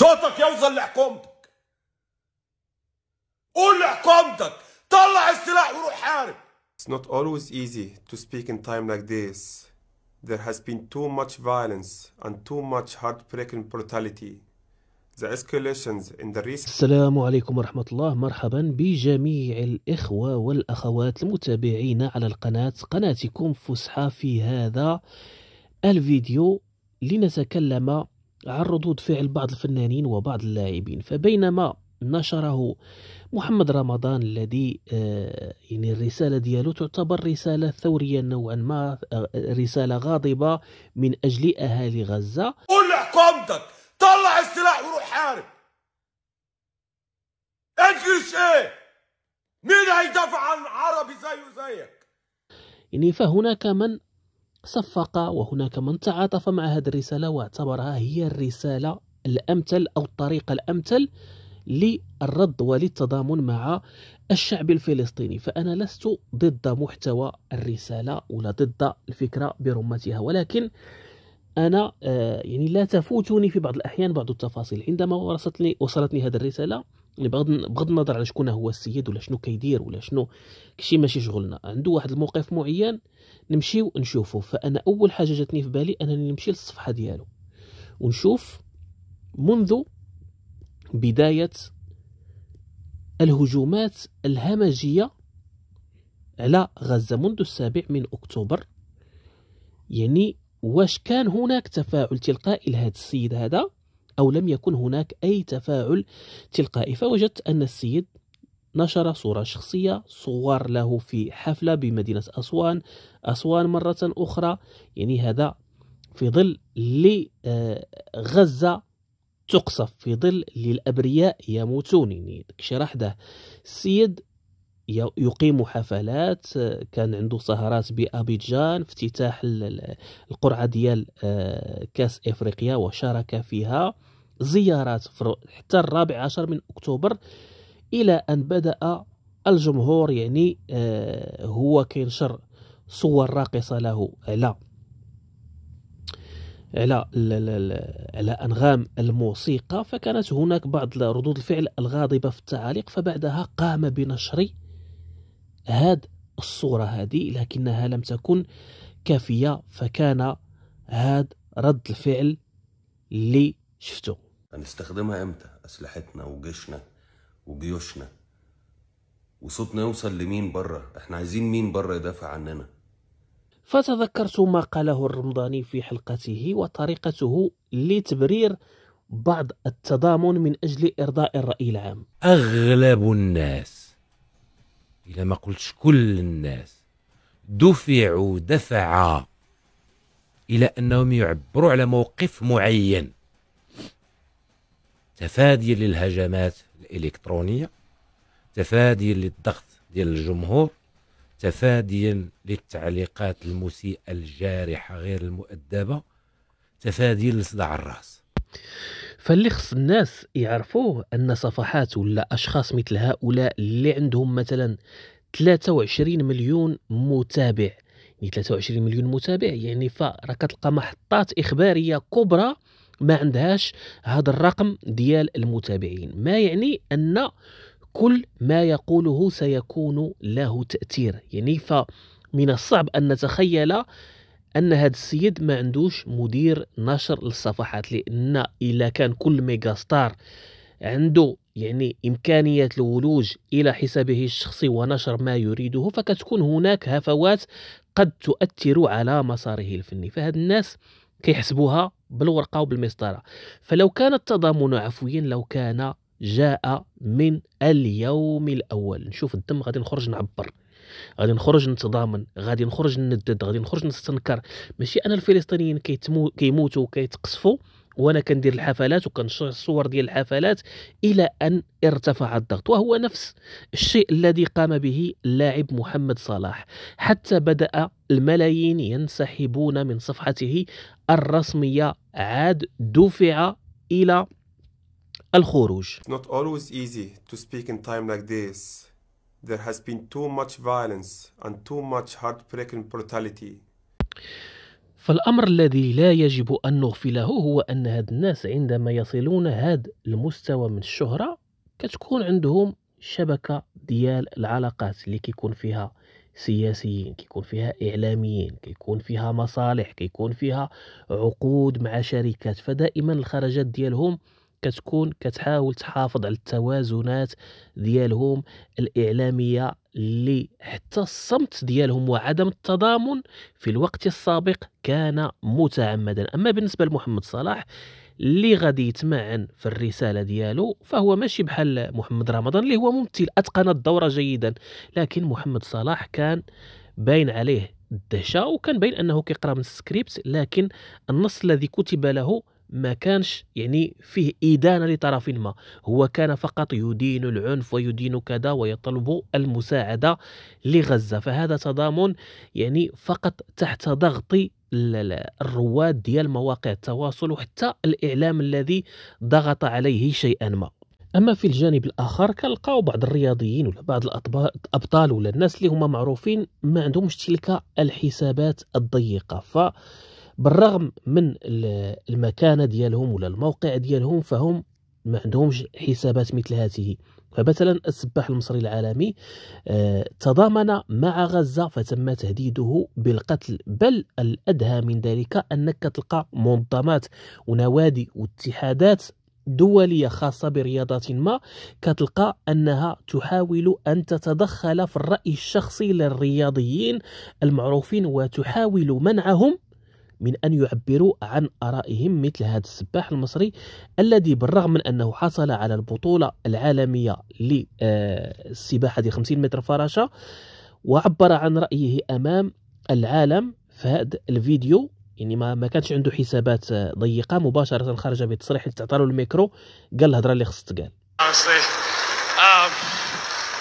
صوتك يوصل لحكومتك قول لحكومتك طلع السلاح وروح حارب It's not always easy to speak in time like this. There has been too much violence and too much heartbreaking brutality. The escalations in the recent... السلام عليكم ورحمة الله مرحبا بجميع الإخوة والأخوات المتابعين على القناة قناتكم فسحة في هذا الفيديو لنتكلم عن ردود فعل بعض الفنانين وبعض اللاعبين فبينما نشره محمد رمضان الذي آه، يعني الرسالة ديالو تعتبر رسالة ثورية نوعا ما آه، رسالة غاضبة من أجل أهالي غزة قول حكومتك طلع السلاح وروح حارب اجلس ايه مين هيدافع عن عربي زيه زيك يعني فهناك من صفق وهناك من تعاطف مع هذه الرسالة واعتبرها هي الرسالة الأمثل أو الطريقة الأمثل للرد وللتضامن مع الشعب الفلسطيني فأنا لست ضد محتوى الرسالة ولا ضد الفكرة برمتها ولكن أنا آه، يعني لا تفوتني في بعض الأحيان بعض التفاصيل عندما وصلتني, وصلتني هذه الرسالة بغض بغض النظر على شكون هو السيد ولا شنو كيدير ولا شنو كشي ماشي شغلنا عنده واحد الموقف معين نمشيو نشوفه فانا اول حاجه جاتني في بالي انني نمشي للصفحه ديالو ونشوف منذ بدايه الهجومات الهمجيه على غزه منذ السابع من اكتوبر يعني واش كان هناك تفاعل تلقائي لهذا السيد هذا أو لم يكن هناك أي تفاعل تلقائي فوجدت أن السيد نشر صورة شخصية صور له في حفلة بمدينة أسوان أسوان مرة أخرى يعني هذا في ظل لغزة آه، تقصف في ظل للأبرياء يموتون يعني شرح ده السيد يقيم حفلات آه، كان عنده سهرات بأبيجان افتتاح القرعة ديال آه، كاس إفريقيا وشارك فيها زيارات حتى الرابع عشر من أكتوبر إلى أن بدأ الجمهور يعني آه، هو كينشر صور راقصة له على على على انغام الموسيقى فكانت هناك بعض ردود الفعل الغاضبه في التعاليق فبعدها قام بنشر هاد الصوره هذه لكنها لم تكن كافيه فكان هاد رد الفعل اللي شفتوه هنستخدمها امتى اسلحتنا وجيشنا وجيوشنا وصوتنا يوصل لمين بره احنا عايزين مين بره يدافع عننا فتذكرت ما قاله الرمضاني في حلقته وطريقته لتبرير بعض التضامن من أجل إرضاء الرأي العام أغلب الناس إلى ما قلتش كل الناس دفعوا دفعا إلى أنهم يعبروا على موقف معين تفاديا للهجمات الالكترونيه تفاديا للضغط ديال الجمهور تفاديا للتعليقات المسيئه الجارحه غير المؤدبه تفاديا لصداع الراس فاللي خص الناس يعرفوه ان صفحات ولا اشخاص مثل هؤلاء اللي عندهم مثلا 23 مليون متابع يعني 23 مليون متابع يعني فراه كتلقى محطات اخباريه كبرى ما عندهاش هذا الرقم ديال المتابعين ما يعني ان كل ما يقوله سيكون له تاثير يعني فمن الصعب ان نتخيل ان هذا السيد ما عندوش مدير نشر للصفحات لان الا كان كل ميجا ستار عنده يعني إمكانية الولوج إلى حسابه الشخصي ونشر ما يريده فكتكون هناك هفوات قد تؤثر على مساره الفني فهاد الناس كيحسبوها بالورقه وبالمسطره فلو كان التضامن عفويا لو كان جاء من اليوم الاول نشوف الدم غادي نخرج نعبر غادي نخرج نتضامن غادي نخرج نندد غادي نخرج نستنكر ماشي انا الفلسطينيين كيتمو كيموتوا وكيتقصفوا وانا كندير الحفلات وكنشر الصور ديال الحفلات الى ان ارتفع الضغط وهو نفس الشيء الذي قام به اللاعب محمد صلاح حتى بدا الملايين ينسحبون من صفحته الرسميه عاد دفع الى الخروج not always easy to speak in time like this. There has been too much violence and too much heartbreaking brutality. فالأمر الذي لا يجب أن نغفله هو أن هاد الناس عندما يصلون هاد المستوى من الشهرة كتكون عندهم شبكة ديال العلاقات اللي كيكون فيها سياسيين كيكون فيها إعلاميين كيكون فيها مصالح كيكون فيها عقود مع شركات فدائما الخرجات ديالهم كتكون كتحاول تحافظ على التوازنات ديالهم الاعلاميه اللي حتى الصمت ديالهم وعدم التضامن في الوقت السابق كان متعمدا اما بالنسبه لمحمد صلاح اللي غادي يتمعن في الرساله ديالو فهو ماشي بحال محمد رمضان اللي هو ممثل اتقن الدوره جيدا لكن محمد صلاح كان باين عليه الدهشه وكان باين انه كيقرا من السكريبت لكن النص الذي كتب له ما كانش يعني فيه إدانة لطرف ما هو كان فقط يدين العنف ويدين كذا ويطلب المساعدة لغزة فهذا تضامن يعني فقط تحت ضغط الرواد ديال مواقع التواصل وحتى الإعلام الذي ضغط عليه شيئا ما اما في الجانب الاخر كنلقاو بعض الرياضيين ولا بعض الابطال ولا الناس اللي هما معروفين ما عندهمش تلك الحسابات الضيقه ف بالرغم من المكانه ديالهم ولا الموقع ديالهم فهم ما عندهمش حسابات مثل هذه فمثلا السباح المصري العالمي آه، تضامن مع غزة فتم تهديده بالقتل بل الأدهى من ذلك أنك تلقى منظمات ونوادي واتحادات دولية خاصة برياضات ما كتلقى أنها تحاول أن تتدخل في الرأي الشخصي للرياضيين المعروفين وتحاول منعهم من أن يعبروا عن آرائهم مثل هذا السباح المصري الذي بالرغم من أنه حصل على البطولة العالمية للسباحة دي 50 متر فراشة وعبر عن رأيه أمام العالم في هذا الفيديو يعني ما ما كانش عنده حسابات ضيقه مباشره خرج بتصريح له الميكرو قال الهضره اللي خص تقال um,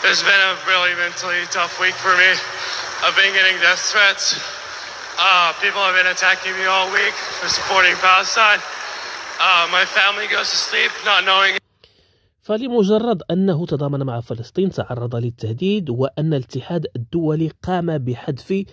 It's been a really mentally tough week for me. I've been getting death threats. Uh, people have been attacking me all week for supporting Palestine. Uh, my family goes to sleep not knowing فلمجرد أنه تضامن مع فلسطين تعرض للتهديد وأن الاتحاد الدولي قام بحذف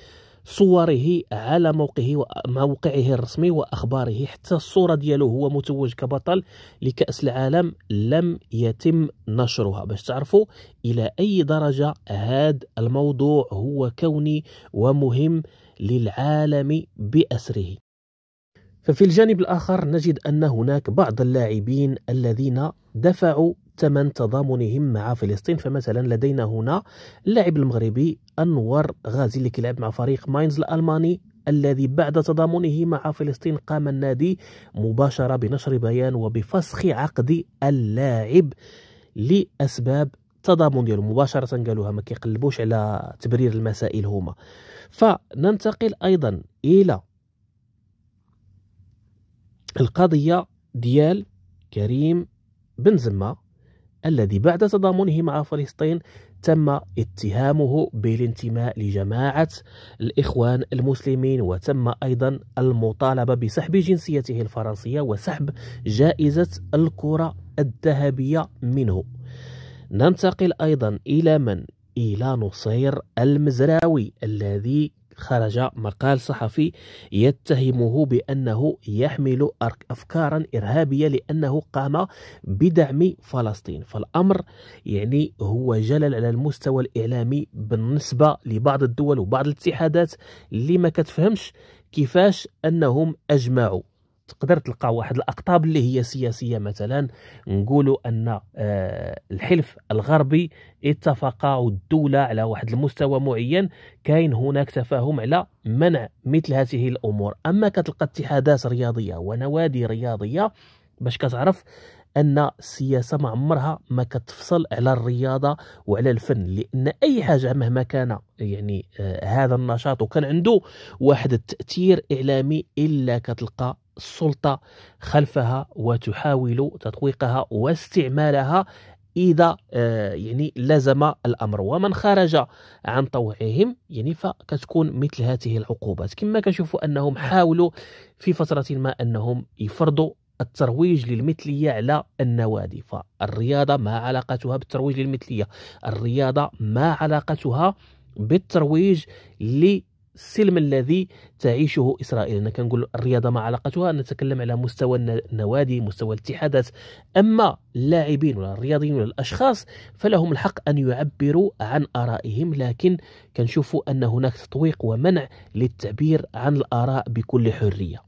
صوره على موقعه موقعه الرسمي وأخباره حتى الصورة دياله هو متوج كبطل لكأس العالم لم يتم نشرها باش تعرفوا إلى أي درجة هذا الموضوع هو كوني ومهم للعالم بأسره ففي الجانب الآخر نجد أن هناك بعض اللاعبين الذين دفعوا ثمن تضامنهم مع فلسطين فمثلا لدينا هنا اللاعب المغربي أنور غازي اللي كيلعب مع فريق ماينز الألماني الذي بعد تضامنه مع فلسطين قام النادي مباشرة بنشر بيان وبفسخ عقد اللاعب لأسباب تضامن ديالو مباشرة قالوها ما كيقلبوش على تبرير المسائل هما فننتقل ايضا الى القضيه ديال كريم بن الذي بعد تضامنه مع فلسطين تم اتهامه بالانتماء لجماعة الإخوان المسلمين وتم أيضا المطالبة بسحب جنسيته الفرنسية وسحب جائزة الكرة الذهبية منه ننتقل أيضا إلى من إلى نصير المزراوي الذي خرج مقال صحفي يتهمه بأنه يحمل أفكارا إرهابية لأنه قام بدعم فلسطين فالأمر يعني هو جلل على المستوى الإعلامي بالنسبة لبعض الدول وبعض الاتحادات اللي ما كتفهمش كيفاش أنهم أجمعوا تقدر تلقى واحد الاقطاب اللي هي سياسيه مثلا نقولوا ان آه، الحلف الغربي اتفق والدوله على واحد المستوى معين كاين هناك تفاهم على منع مثل هذه الامور اما كتلقى اتحادات رياضيه ونوادي رياضيه باش كتعرف ان السياسه ما عمرها ما كتفصل على الرياضه وعلى الفن لان اي حاجه مهما كان يعني آه هذا النشاط وكان عنده واحد التاثير اعلامي الا كتلقى السلطة خلفها وتحاول تطويقها واستعمالها إذا آه، يعني لزم الأمر ومن خرج عن طوعهم يعني فكتكون مثل هذه العقوبات كما كنشوفوا أنهم حاولوا في فترة ما أنهم يفرضوا الترويج للمثلية على النوادي فالرياضة ما علاقتها بالترويج للمثلية الرياضة ما علاقتها بالترويج السلم الذي تعيشه اسرائيل انا كنقول الرياضه ما علاقتها نتكلم على مستوى النوادي مستوى الاتحادات اما اللاعبين ولا الرياضيين ولا الاشخاص فلهم الحق ان يعبروا عن ارائهم لكن كنشوفوا ان هناك تطويق ومنع للتعبير عن الاراء بكل حريه